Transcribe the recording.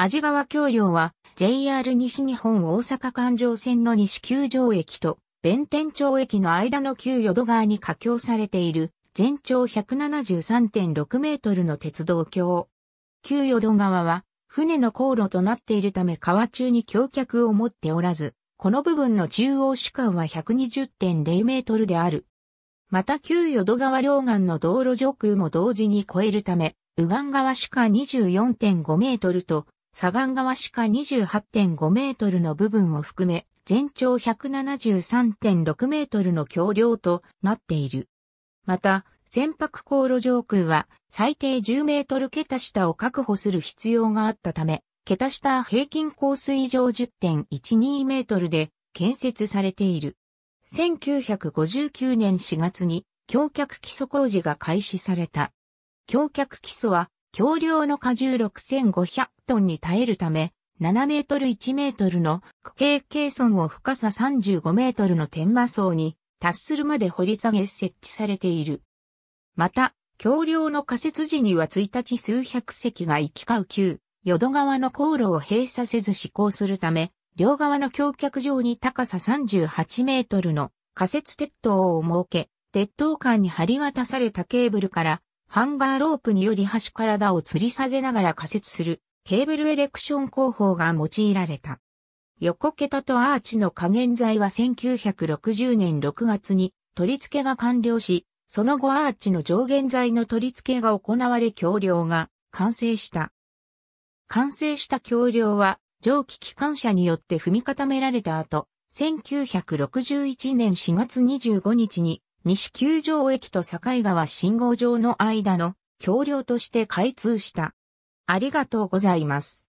味川橋梁は JR 西日本大阪環状線の西九条駅と弁天町駅の間の旧淀川に架橋されている全長173.6メートルの鉄道橋。旧淀川は船の航路となっているため川中に橋脚を持っておらず、この部分の中央主間は120.0メートルである。また旧淀川両岸の道路上空も同時に越えるため、右岸側主間24.5メートルと左岸側しか28.5メートルの部分を含め、全長173.6メートルの橋梁となっている。また、船舶航路上空は最低10メートル桁下を確保する必要があったため、桁下平均降水上10.12メートルで建設されている。1959年4月に橋脚基礎工事が開始された。橋脚基礎は橋梁の荷重6500トンに耐えるため、7メートル1メートルの区形計損を深さ35メートルの天魔層に達するまで掘り下げ設置されている。また、橋梁の仮設時には1日数百隻が行き交う旧、淀川の航路を閉鎖せず施行するため、両側の橋脚上に高さ38メートルの仮設鉄塔を設け、鉄塔間に張り渡されたケーブルからハンガーロープにより端体を吊り下げながら仮設するケーブルエレクション工法が用いられた。横桁とアーチの加減材は1960年6月に取り付けが完了し、その後アーチの上限材の取り付けが行われ橋梁が完成した。完成した橋梁は蒸気機関車によって踏み固められた後、1961年4月25日に西九条駅と境川信号場の間の橋梁として開通した。ありがとうございます。